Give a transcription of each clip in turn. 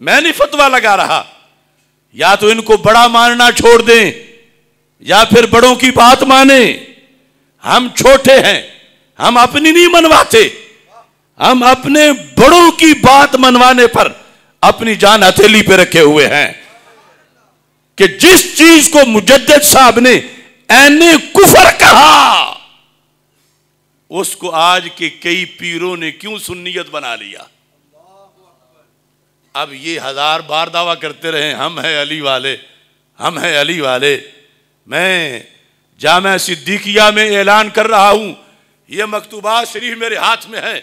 मैं नहीं फतवा लगा रहा या तो इनको बड़ा मानना छोड़ दें या फिर बड़ों की बात माने हम छोटे हैं हम अपनी नहीं मनवाते हम अपने बड़ों की बात मनवाने पर अपनी जान हथेली पे रखे हुए हैं कि जिस चीज को मुजद साहब ने एने कुफर कहा उसको आज के कई पीरों ने क्यों सुन्नियत बना लिया अब ये हजार बार दावा करते रहे हम हैं अली वाले हम हैं अली वाले मैं जामा सिद्दीकिया में ऐलान कर रहा हूं ये मकतूबा शरीफ मेरे हाथ में है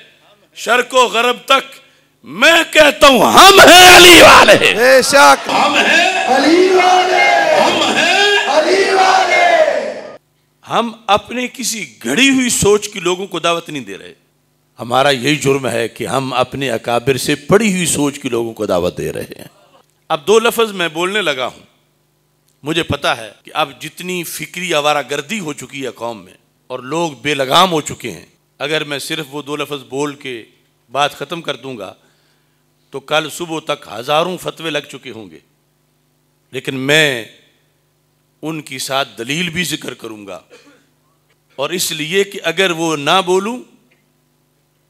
शर्को गरब तक मैं कहता हूं हम हैं अली वाले हम हैं अली वाले हम हैं अली वाले हम अपने किसी घड़ी हुई सोच की लोगों को दावत नहीं दे रहे हमारा यही जुर्म है कि हम अपने अकाबिर से पड़ी हुई सोच की लोगों को दावत दे रहे हैं अब दो लफज मैं बोलने लगा हूँ मुझे पता है कि अब जितनी फिक्री आवारा गर्दी हो चुकी है कौम में और लोग बेलगाम हो चुके हैं अगर मैं सिर्फ वो दो लफज बोल के बात ख़त्म कर दूंगा तो कल सुबह तक हज़ारों फतवे लग चुके होंगे लेकिन मैं उनकी साथ दलील भी जिक्र करूंगा और इसलिए कि अगर वो ना बोलूं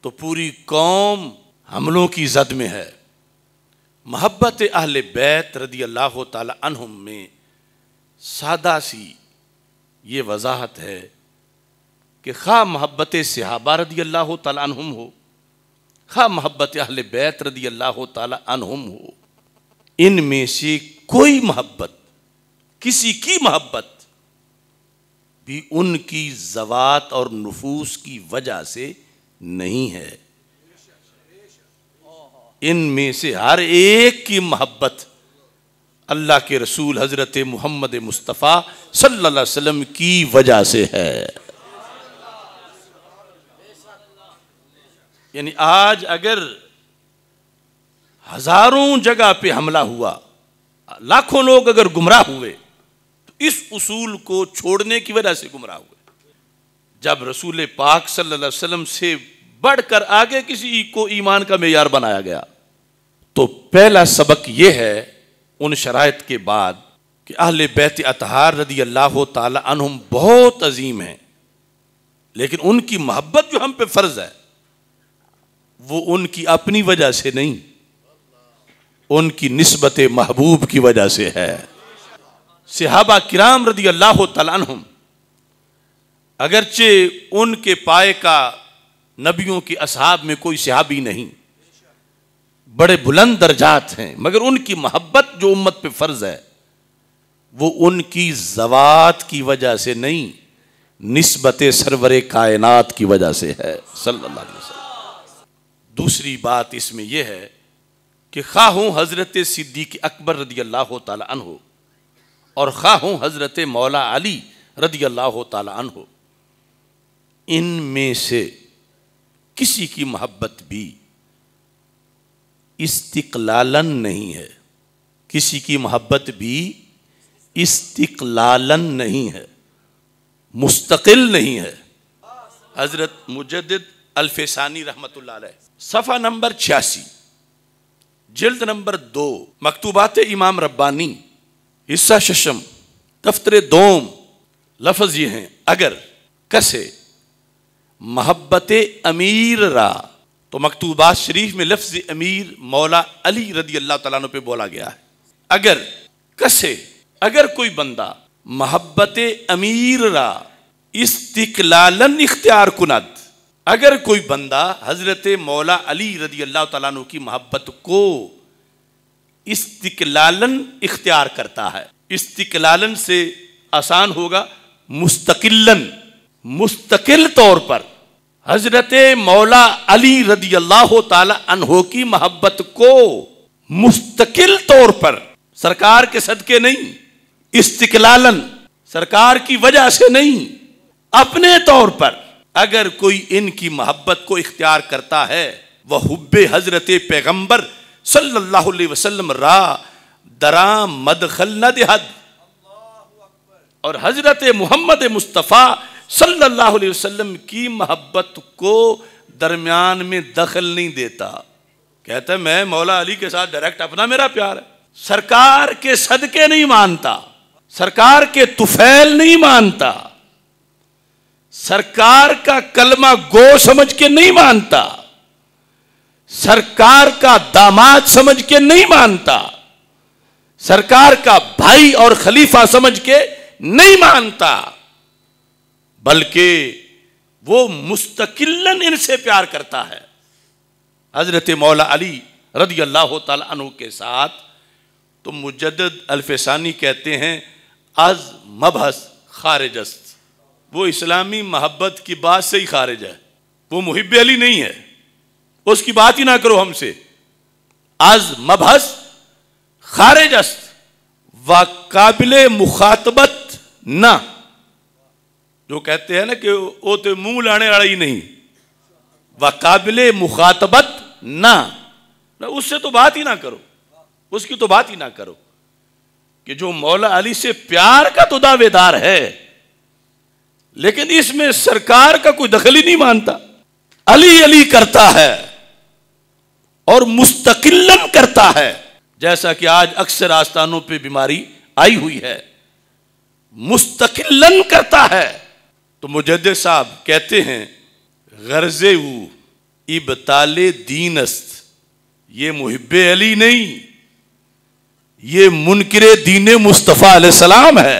तो पूरी कौम हमलों की जद में है मोहब्बत अहल बैत रदी अल्लाह तहम में सादा सी ये वजाहत है कि खा मोहब्बत सिहाबा रदी अल्लाह तहम हो खा मोहब्बत अहल बैत रदी अल्लाह तहम हो इन में से कोई मोहब्बत किसी की मोहब्बत भी उनकी जवात और नफूस की वजह से नहीं है इनमें से हर एक की मोहब्बत अल्लाह के रसूल हज़रत मोहम्मद मुस्तफ़ा सल्लल्लाहु अलैहि वसल्लम की वजह से है यानी आज अगर हज़ारों जगह पे हमला हुआ लाखों लोग अगर गुमराह हुए तो इस उसूल को छोड़ने की वजह से गुमराह हुए जब रसूल पाक सल्लल्लाहु अलैहि वसल्लम से बढ़कर आगे किसी को ईमान का मैार बनाया गया तो पहला सबक यह है उन शरात के बाद कि अहले बैत अतहार रदी अल्लाह तुम बहुत अजीम हैं लेकिन उनकी मोहब्बत जो हम पे फ़र्ज है वो उनकी अपनी वजह से नहीं उनकी नस्बत महबूब की वजह से है सिहाबा किराम रदी अल्लाह तुम अगरचे उनके पाए का नबियों के असहाब में कोई सहाबी नहीं बड़े बुलंद दर्जात हैं मगर उनकी मोहब्बत जो उम्मत पे फ़र्ज़ है वो उनकी जवात की वजह से नहीं नस्बत सरवर कायनात की वजह से है सल्लल्लाहु अलैहि वसल्लम दूसरी बात इसमें यह है कि खा हज़रत सिद्दीक अकबर रदी अल्लाह तन हो और खा हज़रत मौला अली रदी अल्लाह तन हो इनमें से किसी की मोहब्बत भी इस्तिकलालन नहीं है किसी की मोहब्बत भी इस्तिकलालन नहीं है मुस्तकिल नहीं है हजरत मुजद अल्फेसानी रहमत सफ़ा नंबर छियासी जल्द नंबर दो मकतूबात इमाम रब्बानी हिस्सा शशम दफ्तर दोम लफज ये हैं अगर कसे महब्बत अमीर रा तो मकतूबा शरीफ में लफ्ज़ अमीर मौला अली रदी अल्लाह तला पे बोला गया है अगर कसे अगर कोई बंदा महब्बत अमीर रा इस्तिकलालन इख्तियार कुनद अगर कोई बंदा हज़रत मौला अली रदी अल्लाह तला की महब्बत को इस्तिकलालन इख्तियार करता है इस्तिकलालन से आसान होगा मुस्तकिलन मुस्तकिल तौर पर हजरत मौला अली रदी अल्लाह तहो की मोहब्बत को मुस्तकिल तौर पर सरकार के सदके नहीं इस्तकलालन सरकार की वजह से नहीं अपने तौर पर अगर कोई इनकी मोहब्बत को इख्तियार करता है वह हुब्बे हजरत पैगम्बर सल्लल्लाहु अलैहि वसल्लम रा दरा मदखल न दहद और हजरत मोहम्मद मुस्तफ़ा सल्लल्लाहु अलैहि वसल्लम की मोहब्बत को दरमियान में दखल नहीं देता कहते मैं मौला अली के साथ डायरेक्ट अपना मेरा प्यार है सरकार के सदके नहीं मानता सरकार के तुफैल नहीं मानता सरकार का कलमा गो समझ के नहीं मानता सरकार का दामाद समझ के नहीं मानता सरकार का भाई और खलीफा समझ के नहीं मानता बल्कि वो मुस्तकिल इनसे प्यार करता है हजरत मौला अली रदी अल्लाह तु के साथ तो मुजद अल्फानी कहते हैं अज मबहस खारजस्त वो इस्लामी मोहब्बत की बात से ही खारिज है वो मुहिब अली नहीं है उसकी बात ही ना करो हमसे आज मबहस खारजस्त व काबिल मुखातबत ना जो कहते हैं ना कि वो तो मुंह लाने वाला ही नहीं वकाबिल मुखातबत ना उससे तो बात ही ना करो उसकी तो बात ही ना करो कि जो मौला अली से प्यार का तो दावेदार है लेकिन इसमें सरकार का कोई दखल ही नहीं मानता अली अली करता है और मुस्तकिलम करता है जैसा कि आज अक्सर आस्थानों पे बीमारी आई हुई है मुस्तकिलन करता है तो मुजद साहब कहते हैं गर्जे ऊ इबताल दीनस्त ये मुहब अली नहीं ये मुनकर दीन मुस्तफ़ा सलाम है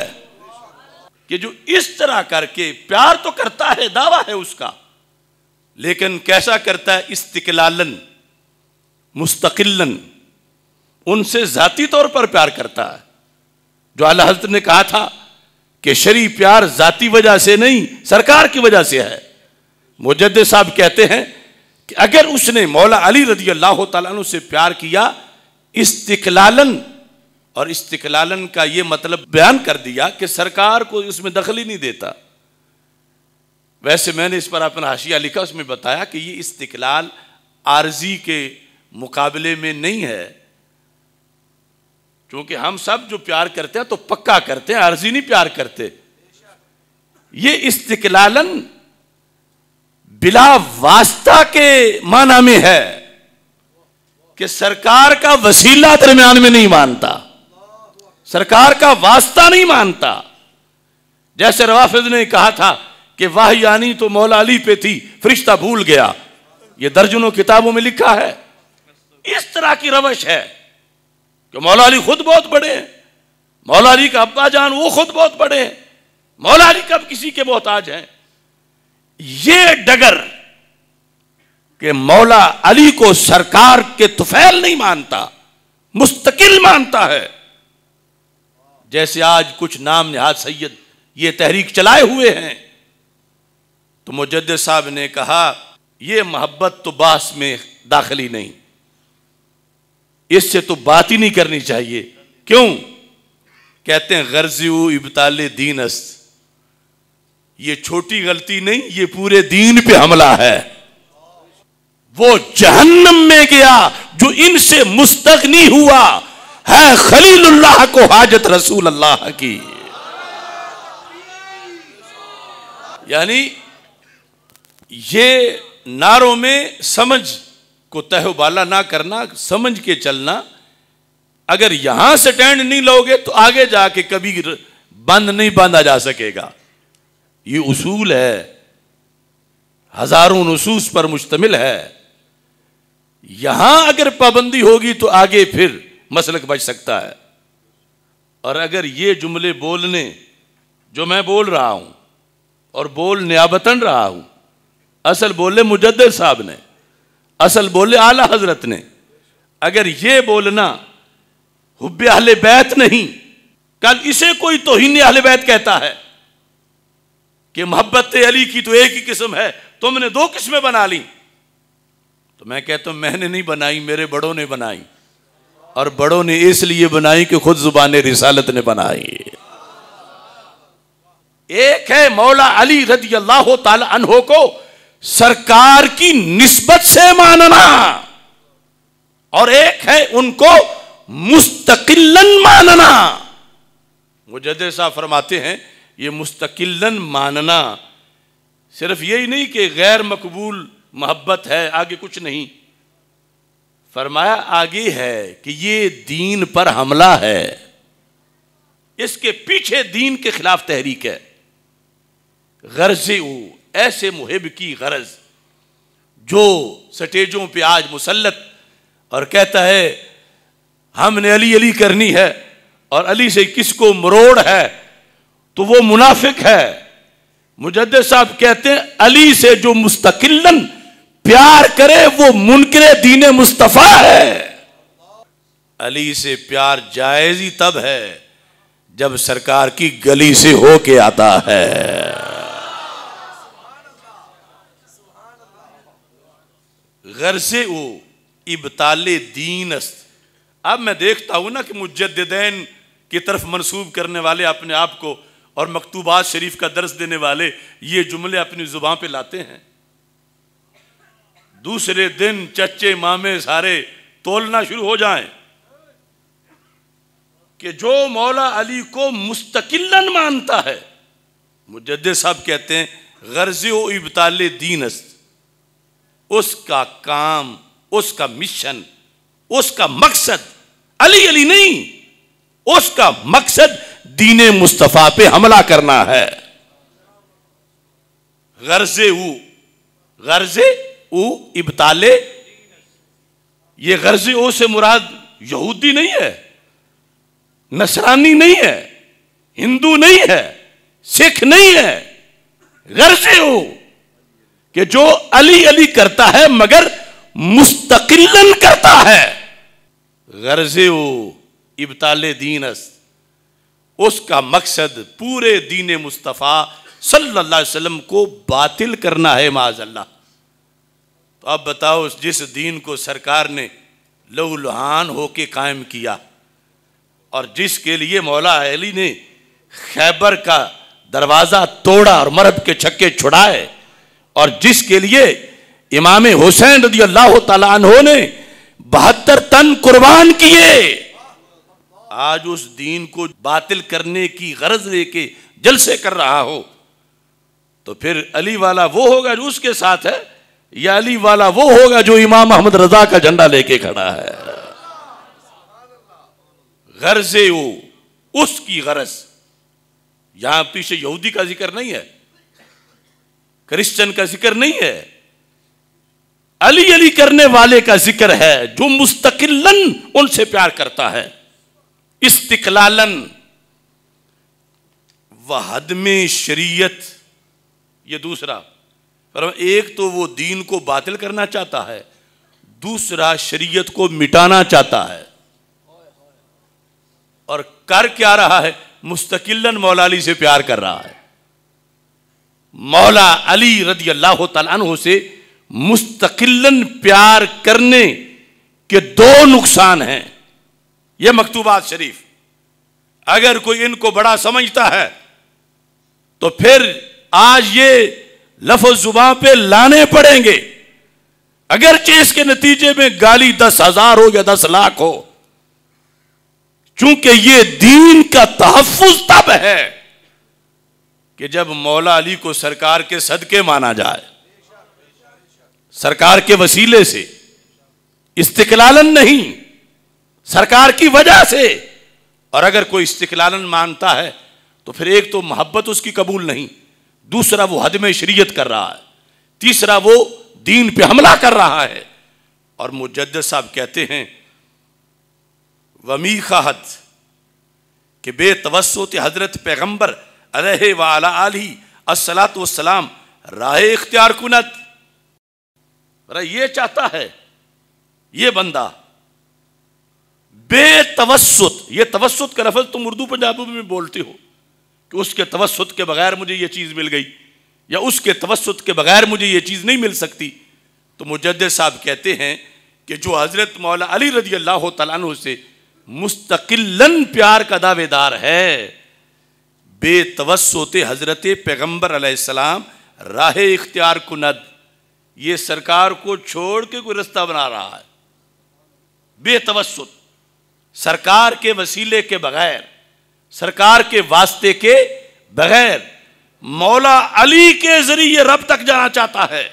कि जो इस तरह करके प्यार तो करता है दावा है उसका लेकिन कैसा करता है इस्तकलालन मुस्तकिलन उनसे ज़ाती तौर पर प्यार करता है जो अल्लाह हजरत ने कहा था कि शरी प्यार जाति वजह से नहीं सरकार की वजह से है मुजद साहब कहते हैं कि अगर उसने मौला अली रजी अल्लाह तु से प्यार किया इस्तलालन और इस्तलालन का यह मतलब बयान कर दिया कि सरकार को इसमें दखल ही नहीं देता वैसे मैंने इस पर अपना हाशिया लिखा उसमें बताया कि ये इस्तलाल आर्जी के मुकाबले में नहीं है क्योंकि हम सब जो प्यार करते हैं तो पक्का करते हैं अर्जी नहीं प्यार करते ये इस्तलालन बिला वास्ता के माना में है कि सरकार का वसीला दरमियान में नहीं मानता सरकार का वास्ता नहीं मानता जैसे रवाफिज ने कहा था कि वाह यानी तो मौला अली पे थी फरिश्ता भूल गया ये दर्जनों किताबों में लिखा है इस तरह की रवश है कि मौला अली खुद बहुत बड़े हैं मौला अली का अब्बा जान वो खुद बहुत बड़े हैं मौला अली कब किसी के मोहताज हैं ये डगर कि मौला अली को सरकार के तुफैल नहीं मानता मुस्तकिल मानता है जैसे आज कुछ नाम नहाद सैयद ये तहरीक चलाए हुए हैं तो मुजद साहब ने कहा यह मोहब्बत तो बास में दाखिली नहीं इससे तो बात ही नहीं करनी चाहिए क्यों कहते हैं गर्जी इबताल अस्त ये छोटी गलती नहीं ये पूरे दीन पे हमला है वो जहन्नम में गया जो इनसे मुस्तकनी हुआ है खलीलुल्लाह को हाजत रसूल अल्लाह की यानी ये नारों में समझ को तहवाला ना करना समझ के चलना अगर यहां से स्टैंड नहीं लोगे तो आगे जाके कभी बंद नहीं बांधा जा सकेगा ये उसूल है हजारों नसूस पर मुश्तमिल है यहां अगर पाबंदी होगी तो आगे फिर मसलक बच सकता है और अगर ये जुमले बोलने जो मैं बोल रहा हूं और बोल न्याबतन रहा हूं असल बोले मुजद्दर साहब ने असल बोले आला हजरत ने अगर ये बोलना हुब्बे अहल बैत नहीं कल इसे कोई तोहिन अहल बैत कहता है कि मोहब्बत अली की तो एक ही किस्म है तुमने दो किस्में बना ली तो मैं कहता हूं मैंने नहीं बनाई मेरे बड़ों ने बनाई और बड़ों ने इसलिए बनाई कि खुद जुबान रिसालत ने बनाई एक है मौला अली रदी अल्लाह तला को सरकार की निस्बत से मानना और एक है उनको मुस्तकिलन मानना जदे साहब फरमाते हैं ये मुस्तकिलन मानना सिर्फ यही नहीं कि गैर मकबूल मोहब्बत है आगे कुछ नहीं फरमाया आगे है कि ये दीन पर हमला है इसके पीछे दीन के खिलाफ तहरीक है ऊ ऐसे मुहिब की गरज जो सटेजों पे आज मुसलत और कहता है हमने अली अली करनी है और अली से किसको मरोड़ है तो वो मुनाफिक है मुजद साहब कहते हैं अली से जो मुस्तकिलन प्यार करे वो मुनकर दीन मुस्तफ़ा है अली से प्यार जायज ही तब है जब सरकार की गली से होके आता है गर्ज ओ इबताल दीन अस्त अब मैं देखता हूं ना कि मुजद्दैन की तरफ मनसूब करने वाले अपने आप को और मकतूबात शरीफ का दर्ज देने वाले ये जुमले अपनी ज़ुबान पे लाते हैं दूसरे दिन चच्चे मामे सारे तोलना शुरू हो जाएं कि जो मौला अली को मुस्तकिलन मानता है मुजद साहब कहते हैं गर्ज इबताले इबताल दीन अस्त उसका काम उसका मिशन उसका मकसद अली अली नहीं उसका मकसद दीने मुस्तफ़ा पे हमला करना है गर्जे ऊ गर्जे ऊ इबताले ये गर्जे ओ से मुराद यहूदी नहीं है नसरानी नहीं है हिंदू नहीं है सिख नहीं है गर्जे हो कि जो अली अली करता है मगर मुस्तकिलन करता है गर्जे वो इबताल दीन उसका मकसद पूरे दीन मुस्तफ़ा सल्लल्लाहु अलैहि वसल्लम को बातिल करना है माजल्ला तो अब बताओ जिस दीन को सरकार ने लहूलहान होके कायम किया और जिसके लिए मौला अली ने खैबर का दरवाज़ा तोड़ा और मरब के छक्के छुड़ाए और जिसके लिए इमाम हुसैन रजी अल्लाह तला ने बहत्तर तन कुर्बान किए आज उस दीन को बातिल करने की गरज लेके जल से कर रहा हो तो फिर अली वाला वो होगा जो उसके साथ है या अली वाला वो होगा जो इमाम अहमद रजा का झंडा लेके खड़ा है गरजे वो उसकी गरज यहां पीछे यहूदी का जिक्र नहीं है क्रिश्चियन का जिक्र नहीं है अली अली करने वाले का जिक्र है जो मुस्तकिलन उनसे प्यार करता है इस्तिकलालन वहद में शरीयत ये दूसरा पर एक तो वो दीन को बातिल करना चाहता है दूसरा शरीयत को मिटाना चाहता है और कर क्या रहा है मुस्तकिलन मौलाली से प्यार कर रहा है मौला अली रदी अल्लाह तु से मुस्तकिलन प्यार करने के दो नुकसान हैं यह मकतूबात शरीफ अगर कोई इनको बड़ा समझता है तो फिर आज ये लफ जुबा पे लाने पड़ेंगे अगरचे इसके नतीजे में गाली दस हजार हो या दस लाख हो चूंकि ये दीन का तहफुज तब है कि जब मौला अली को सरकार के सदके माना जाए सरकार के वसीले से इस्तकलालन नहीं सरकार की वजह से और अगर कोई इस्तकलालन मानता है तो फिर एक तो मोहब्बत उसकी कबूल नहीं दूसरा वो हद में शरीयत कर रहा है तीसरा वो दीन पे हमला कर रहा है और मुजद साहब कहते हैं वमी हद कि बेतवस्त हजरत पैगंबर अलह वाला आली असलात वसलाम राह इख्तियार कुनत ये चाहता है ये बंदा बेतवसुत ये तवस्त का लफज तुम उर्दू पंजाबी में बोलते हो कि उसके तवसुत के बगैर मुझे ये चीज़ मिल गई या उसके तवस्त के बगैर मुझे ये चीज़ नहीं मिल सकती तो मुजद साहब कहते हैं कि जो हज़रत मौला अली रजी अल्लाह तला से मुस्तकिलन प्यार का दावेदार है बेतवस्ते हज़रत पैगम्बर आसमाम राह इख्तियार कुनद ये सरकार को छोड़ के कोई रास्ता बना रहा है बेतवस्त सरकार के वसीले के बगैर सरकार के वास्ते के बगैर मौला अली के जरिए रब तक जाना चाहता है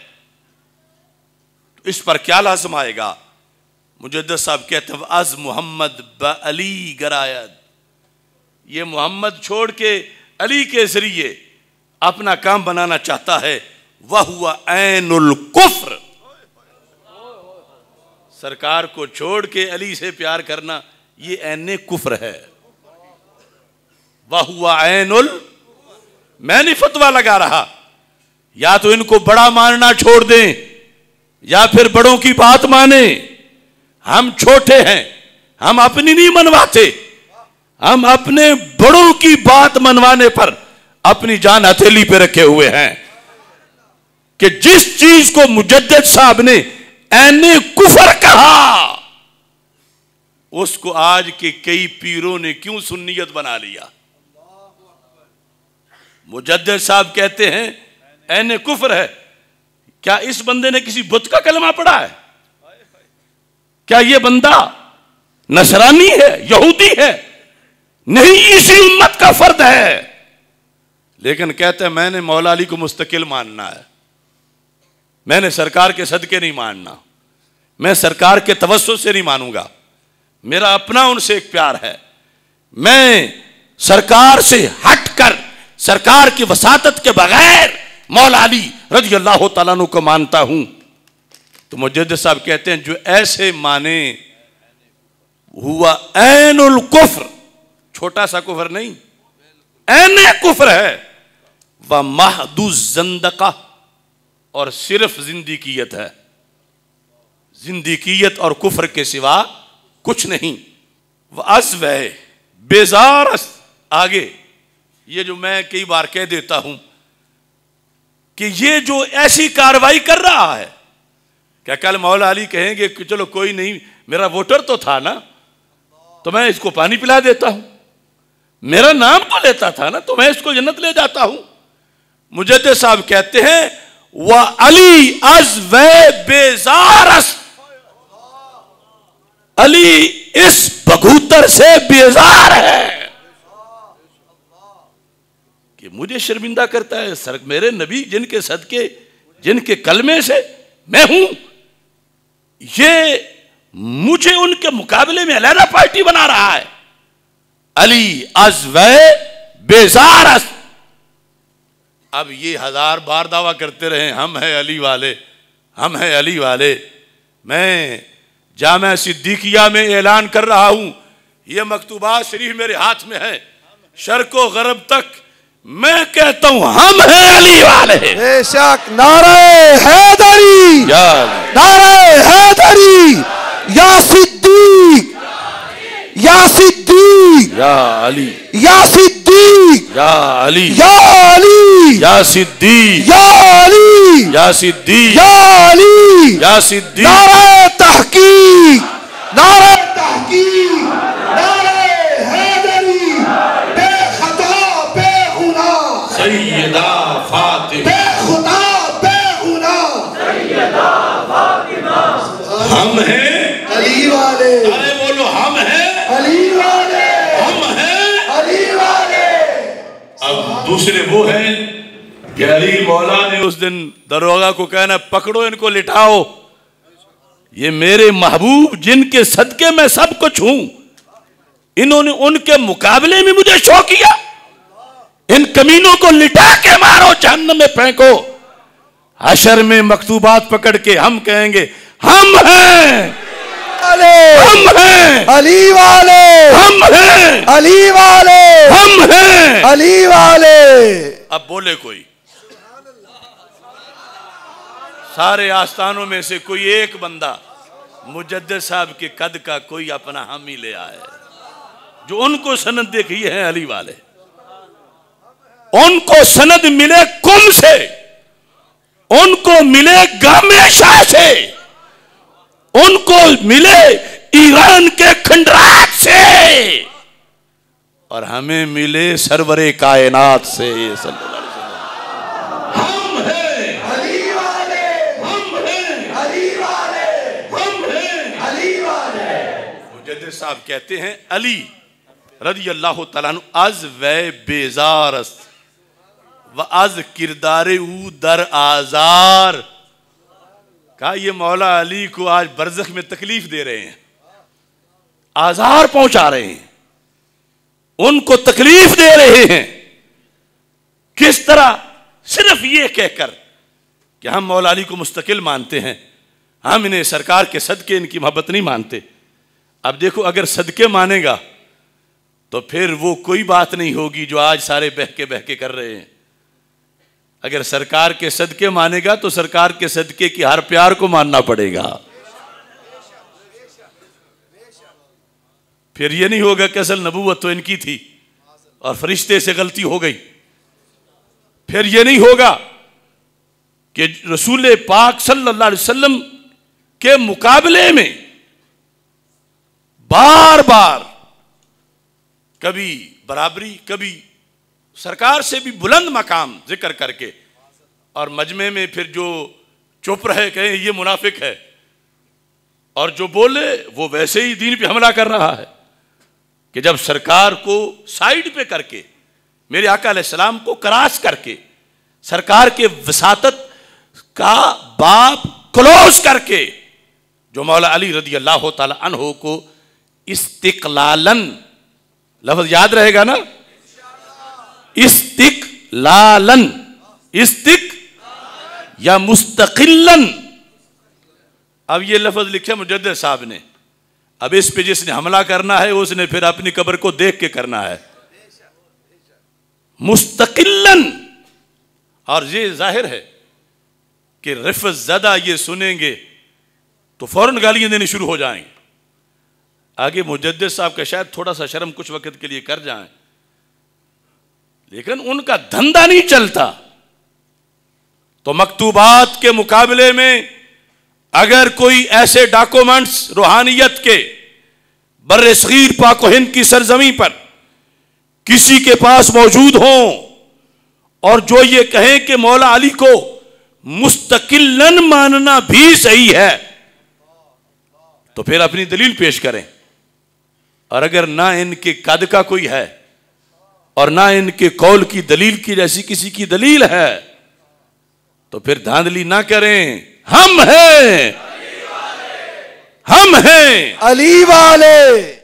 तो इस पर क्या लाजम आएगा मुजद साहब कहते हैं अज मोहम्मद अली गरायद ये मोहम्मद छोड़ के अली के जरिए अपना काम बनाना चाहता है वह हुआ ऐनुल कुफ्र सरकार को छोड़ के अली से प्यार करना ये ऐन कुफ्र है वह हुआ एनुल मैं नहीं फतवा लगा रहा या तो इनको बड़ा मानना छोड़ दें या फिर बड़ों की बात माने हम छोटे हैं हम अपनी नहीं मनवाते हम अपने बड़ों की बात मनवाने पर अपनी जान हथेली पे रखे हुए हैं कि जिस चीज को मुजद साहब ने ऐने कुफर कहा उसको आज के कई पीरों ने क्यों सुन्नियत बना लिया मुजद साहब कहते हैं ऐने कुफर है क्या इस बंदे ने किसी बुत का कलमा पढ़ा है क्या ये बंदा नसरानी है यहूदी है नहीं इसी उम्मत का फर्द है लेकिन कहते हैं मैंने मौला अली को मुस्तकिल मानना है मैंने सरकार के सदके नहीं मानना मैं सरकार के तवस्व से नहीं मानूंगा मेरा अपना उनसे एक प्यार है मैं सरकार से हटकर सरकार की वसातत के बगैर मौला अली रजी अल्लाह तु को मानता हूं तो मुजद साहब कहते हैं जो ऐसे माने हुआ एनुल कुफ्र छोटा सा कुफर नहीं ऐने कुफर है वह महदू जंदका और सिर्फ जिंदगीत है जिंदगीत और कुफर के सिवा कुछ नहीं वह अजब है बेजार आगे ये जो मैं कई बार कह देता हूं कि ये जो ऐसी कार्रवाई कर रहा है क्या कल मौला अली कहेंगे कि चलो कोई नहीं मेरा वोटर तो था ना तो मैं इसको पानी पिला देता हूं मेरा नाम तो लेता था ना तो मैं इसको जन्नत ले जाता हूं मुजद साहब कहते हैं वह अली अज व अली इस बघूतर से बेजार है कि मुझे शर्मिंदा करता है सर मेरे नबी जिनके सदके जिनके कलमे से मैं हूं ये मुझे उनके मुकाबले में अलहदा पार्टी बना रहा है अली अज बेजार अब ये हजार बार दावा करते रहे हम हैं अली वाले हम हैं अली वाले मैं जामा सिद्दीकिया में ऐलान कर रहा हूं ये मकतूबा शरीफ मेरे हाथ में है शर्को गरब तक मैं कहता हूं हम हैं अली वाले बेशक नारे हैदरी नारे हैदरी या सिद्दीक या सिद्दी या अली या सिद्दीक या अली या अली या सिद्दीक या अली या सिद्दीक या अली या सिद्दीक नारे तहकी नारे तहकीक नारे हैदरी बेखता बेगुना सैयदा फातिमा बेखता बेगुना सैयदा फातिमा हम हैं अली वाले अरे बोलो हम हैं अली वाले हम हैं अली वाले अब दूसरे वो हैं कि अली मौला ने उस दिन दरोगा को कहना पकड़ो इनको लिटाओ ये मेरे महबूब जिनके सदके मैं सब कुछ हूं इन्होंने उनके मुकाबले में मुझे शो किया इन कमीनों को लिटा के मारो चंद में फेंको अशर में मकतूबात पकड़ के हम कहेंगे हम हैं हम हैं अली वाले हम हैं अली वाले हम हैं अली वाले अब बोले कोई सारे आस्थानों में से कोई एक बंदा मुजद्द साहब के कद का कोई अपना हामी ले आए जो उनको सनद देखी है अली वाले उनको सनद मिले कुम से उनको मिले गामे शाह से उनको मिले ईरान के खंडराज से और हमें मिले सरवरे कायनात से अली साहब कहते हैं अली रजी अल्लाह तला अज व बेजार व अज किरदार ऊ दर आजार का ये मौला अली को आज बरजख में तकलीफ दे रहे हैं आजार पहुंचा रहे हैं उनको तकलीफ दे रहे हैं किस तरह सिर्फ ये कहकर कि हम मौला अली को मुस्तकिल मानते हैं हम इन्हें सरकार के सदके इनकी मोहब्बत नहीं मानते अब देखो अगर सदके मानेगा तो फिर वो कोई बात नहीं होगी जो आज सारे बहके बहके कर रहे हैं अगर सरकार के सदके मानेगा तो सरकार के सदके की हर प्यार को मानना पड़ेगा फिर ये नहीं होगा कि असल नबूत तो इनकी थी और फरिश्ते से गलती हो गई फिर ये नहीं होगा कि रसूल पाक सल्लल्लाहु अलैहि वसल्लम के मुकाबले में बार बार कभी बराबरी कभी सरकार से भी बुलंद मकाम जिक्र करके और मजमे में फिर जो चुप रहे कहे ये मुनाफिक है और जो बोले वो वैसे ही दीन पे हमला कर रहा है कि जब सरकार को साइड पे करके मेरे आका सलाम को क्रास करके सरकार के वसात का बाप क्लोज करके जो मौला अली रदी अल्लाह तहो को इस्तिकलालन लफ्ज याद रहेगा ना इस्तिक लालन इस्तिक या मुस्तकिलन अब ये लफ्ज लिखे मुजद साहब ने अब इस पे जिसने हमला करना है उसने फिर अपनी कब्र को देख के करना है मुस्तकिलन और ये जाहिर है कि रिफ ज़्यादा ये सुनेंगे तो फौरन गालियां देनी शुरू हो जाएंगे आगे मुजद साहब का शायद थोड़ा सा शर्म कुछ वक्त के लिए कर जाए लेकिन उनका धंधा नहीं चलता तो मकतूबात के मुकाबले में अगर कोई ऐसे डॉक्यूमेंट्स रूहानियत के बर शीर पाको हिंद की सरजमी पर किसी के पास मौजूद हों और जो ये कहें कि मौला अली को मुस्तकिलन मानना भी सही है तो फिर अपनी दलील पेश करें और अगर ना इनके कद का कोई है और ना इनके कौल की दलील की जैसी किसी की दलील है तो फिर धांधली ना करें हम हैं हम हैं अली वाले